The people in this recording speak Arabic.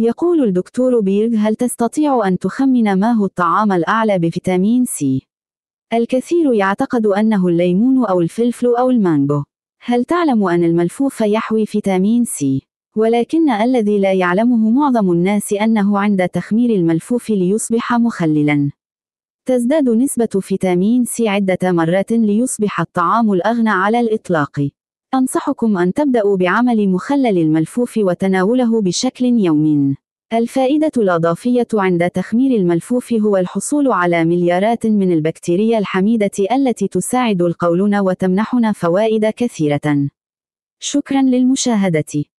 يقول الدكتور بيرغ هل تستطيع أن تخمن ما هو الطعام الأعلى بفيتامين سي؟ الكثير يعتقد أنه الليمون أو الفلفل أو المانجو. هل تعلم أن الملفوف يحوي فيتامين سي؟ ولكن الذي لا يعلمه معظم الناس أنه عند تخمير الملفوف ليصبح مخللاً. تزداد نسبة فيتامين سي عدة مرات ليصبح الطعام الأغنى على الإطلاق. أنصحكم أن تبدأوا بعمل مخلل الملفوف وتناوله بشكل يومي. الفائدة الإضافية عند تخمير الملفوف هو الحصول على مليارات من البكتيريا الحميدة التي تساعد القولون وتمنحنا فوائد كثيرة. شكرا للمشاهدة.